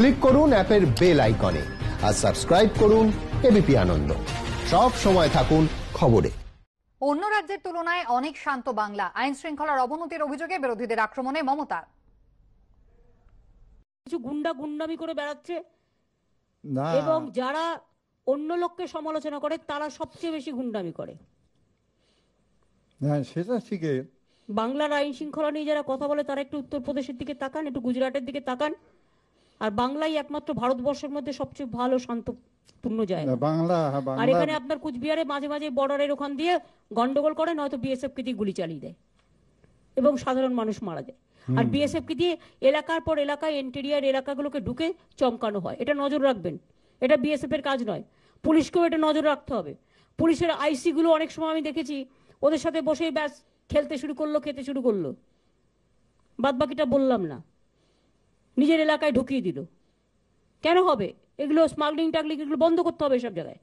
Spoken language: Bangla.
ক্লিক করুন অ্যাপের বেল আইকনে আর সাবস্ক্রাইব করুন এবিপি আনন্দ সব সময় থাকুন খবরে অন্য রাজ্যের তুলনায় অনেক শান্ত বাংলা আইন শৃঙ্খলার অবনতির অভিযোগে বিরোধীদের আক্রমণে মমতা কিছু গুন্ডা গুন্ডামি করে বেড়াচ্ছে না এবং যারা অন্য লোককে সমালোচনা করে তারা সবচেয়ে বেশি গুন্ডামি করে হ্যাঁ সেটা ঠিকই বাংলার আইন শৃঙ্খলা নিয়ে যারা কথা বলে তারা একটু উত্তরপ্রদেশের দিকে তাকান একটু গুজরাটের দিকে তাকান আর বাংলাই একমাত্র ভারতবর্ষের মধ্যে সবচেয়ে ভালো শান্তপূর্ণ জায়গা হ্যাঁ, বাংলা আর এখানে আপনার কুচবিহারে মাঝে মাঝে বর্ডারের ওখান দিয়ে গন্ডগোল করে নয়তো বিএসএফ কে দিয়ে গুলি চালিয়ে দেয় এবং সাধারণ মানুষ মারা যায় আর বিএসএফকে দিয়ে এলাকার পর এলাকায় ইন্টেরিয়ার এলাকাগুলোকে ঢুকে চমকানো হয় এটা নজর রাখবেন এটা বিএসএফ এর কাজ নয় পুলিশকেও এটা নজর রাখতে হবে পুলিশের আইসি গুলো অনেক সময় আমি দেখেছি ওদের সাথে বসেই ব্যাস খেলতে শুরু করলো খেতে শুরু করলো বাদ বাকিটা বললাম না নিজের এলাকায় ঢুকিয়ে দিল কেন হবে এগুলো স্মাগলিং টাগলিং এগুলো বন্ধ করতে হবে সব জায়গায়